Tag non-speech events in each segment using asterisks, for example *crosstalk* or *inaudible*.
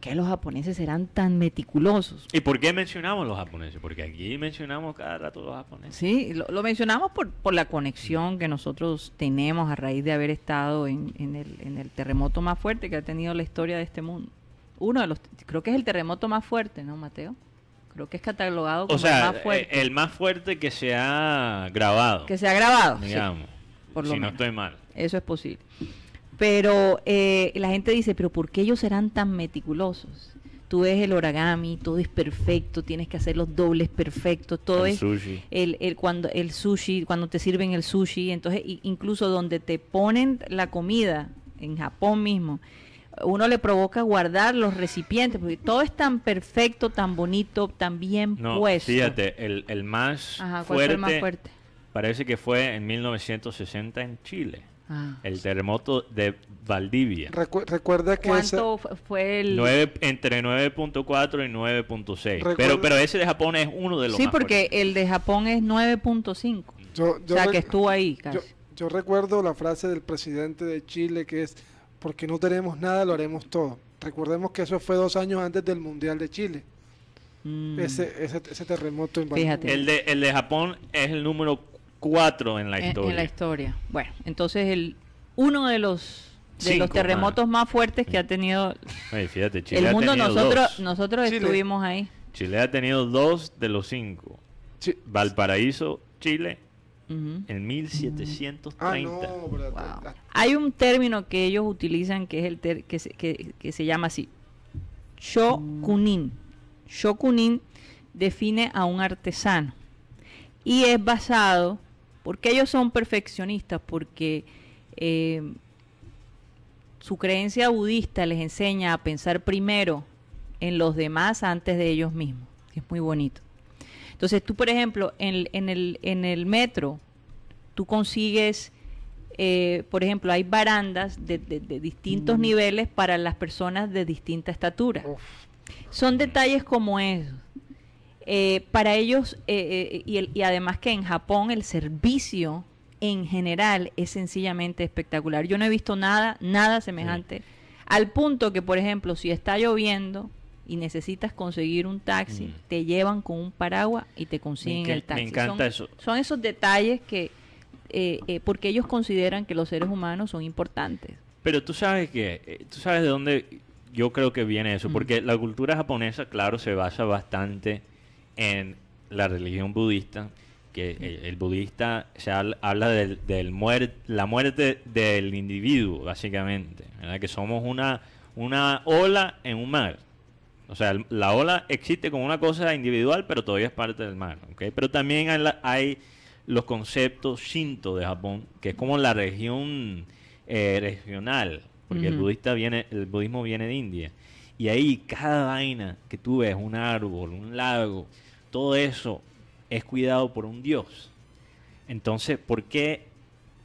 qué los japoneses eran tan meticulosos? ¿Y por qué mencionamos los japoneses? Porque aquí mencionamos cada rato los japoneses. Sí, lo, mencionamos por, la conexión que nosotros tenemos a raíz de haber estado en, el, en, el, terremoto más fuerte que ha tenido la historia de este mundo. Uno de los, creo que es el terremoto más fuerte, ¿no, Mateo? Creo que es catalogado como el más fuerte. Eh, el más fuerte que se ha grabado. Que se ha grabado. por lo si no estoy mal. Eso es posible. Pero eh, la gente dice, pero ¿por qué ellos serán tan meticulosos? Tú ves el origami, todo es perfecto, tienes que hacer los dobles perfectos, todo es El, el, cuando el sushi, cuando te sirven el sushi, entonces incluso donde te ponen la comida en Japón mismo, uno le provoca guardar los recipientes, porque todo es tan perfecto, tan bonito, tan bien no, puesto. Fíjate, el, el más, Ajá, el más fuerte parece que fue en 1960 en Chile. Ah. El terremoto de Valdivia. recuerda que ¿Cuánto fue el...? 9, entre 9.4 y 9.6. Pero, pero ese de Japón es uno de los Sí, porque el de Japón es 9.5. o sea, que estuvo ahí casi. Yo, recuerdo la frase del presidente de Chile que es, porque no tenemos nada, lo haremos todo. Recordemos que eso fue dos años antes del Mundial de Chile. Mm. Ese, ese, terremoto en Fíjate. El de, el de Japón es el número cuatro en la historia. En, la historia. Bueno, entonces el uno de los de los terremotos ah. más fuertes que ha tenido el mundo. nosotros nosotros estuvimos ahí. Chile ha tenido dos de los cinco. Valparaíso, Chile, en 1730. Ah, Hay un término que ellos utilizan que es el que, se, que, que, se llama así. Shokunin. Shokunin define a un artesano y es basado porque ellos son perfeccionistas? Porque eh, su creencia budista les enseña a pensar primero en los demás antes de ellos mismos. Es muy bonito. Entonces tú, por ejemplo, en, el, metro, tú consigues, eh, por ejemplo, hay barandas de, distintos mm. niveles para las personas de distinta estatura. Son detalles como esos eh, para ellos, eh, eh, y, además que en Japón el servicio en general es sencillamente espectacular. Yo no he visto nada, nada semejante. Al punto que, por ejemplo, si está lloviendo, y necesitas conseguir un taxi, mm. te llevan con un paraguas y te consiguen el taxi. Me encanta eso. Son esos detalles que, porque ellos consideran que los seres humanos son importantes. Pero tú sabes que, tú sabes de dónde yo creo que viene eso, mm. porque la cultura japonesa, claro, se basa bastante en la religión budista, que el, budista ya habla del, del la muerte del individuo, básicamente, que somos una, una ola en un mar. O sea, la ola existe como una cosa individual, pero todavía es parte del mar. Pero también hay, los conceptos Shinto de Japón, que es como la región eh, regional, porque el, budista viene, el budismo viene de India. Y ahí cada vaina que tú ves, un árbol, un lago, todo eso es cuidado por un Dios. Entonces, ¿por qué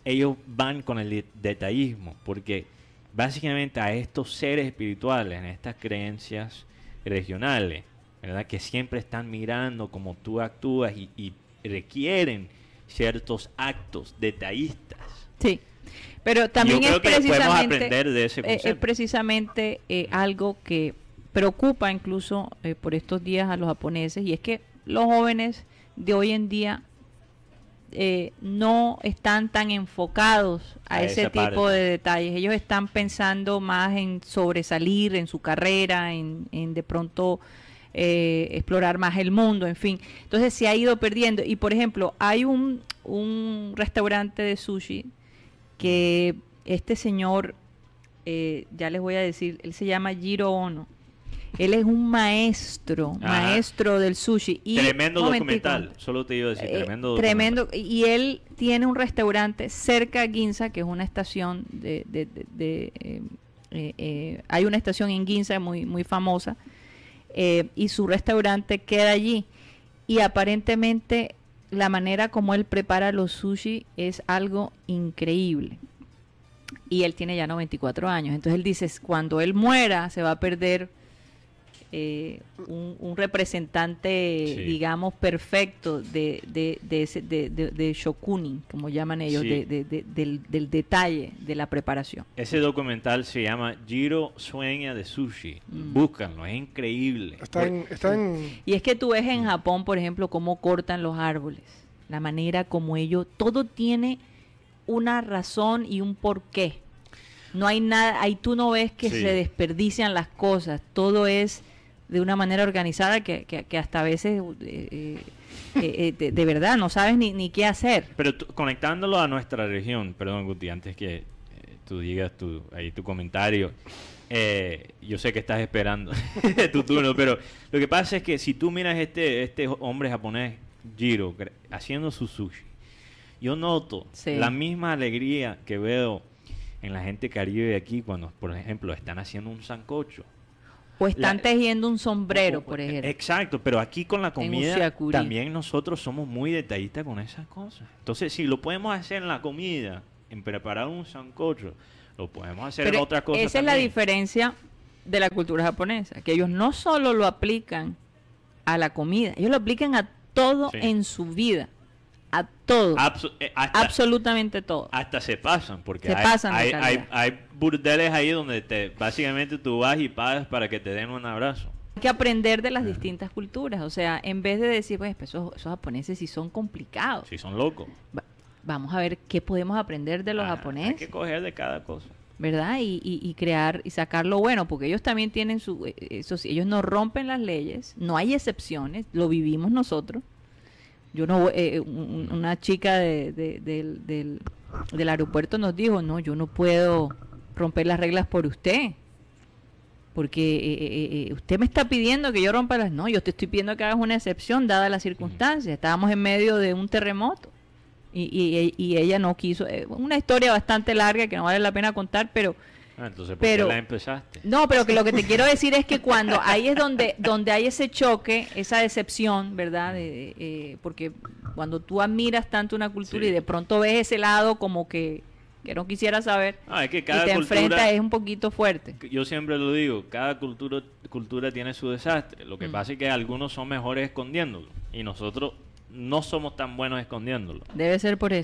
ellos van con el detallismo? Porque básicamente a estos seres espirituales, en estas creencias regionales, ¿verdad? que siempre están mirando como tú actúas y, requieren ciertos actos detallistas. Sí. Pero también es, precisamente, aprender de ese eh, es precisamente eh, algo que preocupa incluso eh, por estos días a los japoneses y es que los jóvenes de hoy en día eh, no están tan enfocados a, ese tipo de detalles. Ellos están pensando más en sobresalir en su carrera, en, de pronto eh, explorar más el mundo, en fin. Entonces se ha ido perdiendo. Y por ejemplo, hay un, restaurante de sushi que este señor, eh, ya les voy a decir, él se llama Giro Ono él es un maestro, maestro del sushi. Y, tremendo documental, solo te iba a decir, eh, tremendo Tremendo, y él tiene un restaurante cerca a Ginza, que es una estación de... Eh, eh, hay una estación en Ginza muy, muy famosa, y su restaurante queda allí. Y aparentemente la manera como él prepara los sushi es algo increíble y él tiene ya 94 años. Entonces él dice, cuando él muera se va a perder eh, un, representante, digamos, perfecto de, de, Shokunin, como llaman ellos, del, detalle de la preparación. Ese documental se llama Giro Sueña de Sushi. Mm. Búscanlo, es increíble. Pues, y es que tú ves en mm. Japón, por ejemplo, cómo cortan los árboles, la manera como ellos, todo tiene una razón y un porqué. No hay nada, ahí tú no ves que se desperdician las cosas, todo es de una manera organizada que, hasta veces eh, eh, eh, de, verdad no sabes ni, ni qué hacer. Pero conectándolo a nuestra región, perdón Guti, antes que tú digas tu, ahí tu comentario, yo sé que estás esperando *laughs* tu turno, pero lo que pasa es que si tú miras este, este hombre japonés, Jiro, haciendo su sushi, yo noto la misma alegría que veo en la gente caribe aquí cuando, por ejemplo, están haciendo un sancocho o pues están tejiendo un sombrero, por pues, ejemplo. Exacto, pero aquí con la comida también nosotros somos muy detallistas con esas cosas. Entonces, si lo podemos hacer en la comida, en preparar un sancocho, lo podemos hacer en otra cosa. Esa es la diferencia de la cultura japonesa, que ellos no solo lo aplican a la comida, ellos lo aplican a todo en su vida a todo. Eh, absolutamente todo. Hasta se pasan, porque hay, hay, burdeles ahí donde básicamente tú vas y pagas para que te den un abrazo. Hay que aprender de las distintas culturas, o sea, en vez de decir, pues, pues esos, japoneses sí son complicados. Sí son locos. vamos a ver qué podemos aprender de los ah, japoneses. Hay que coger de cada cosa. ¿Verdad? Y, crear y sacar lo bueno, porque ellos también tienen su... Eh, eso ellos no rompen las leyes, no hay excepciones, lo vivimos nosotros yo no, eh, eh, una chica del, del aeropuerto nos dijo, no, yo no puedo romper las reglas por usted porque eh, usted me está pidiendo que yo rompa las... No, yo te estoy pidiendo que hagas una excepción dada la circunstancia, Estábamos en medio de un terremoto y, y, ella no quiso... una historia bastante larga que no vale la pena contar, pero Ah, entonces, pero, la empezaste? No, pero que lo que te quiero decir es que cuando ahí es donde, donde hay ese choque, esa decepción, ¿verdad? Eh, porque cuando tú admiras tanto una cultura y de pronto ves ese lado como que, no quisiera saber ah, que te es un poquito fuerte. Yo siempre lo digo, cada cultura, cultura tiene su desastre. Lo que mm. pasa es que algunos son mejores escondiéndolo y nosotros no somos tan buenos escondiéndolo. Debe ser por eso.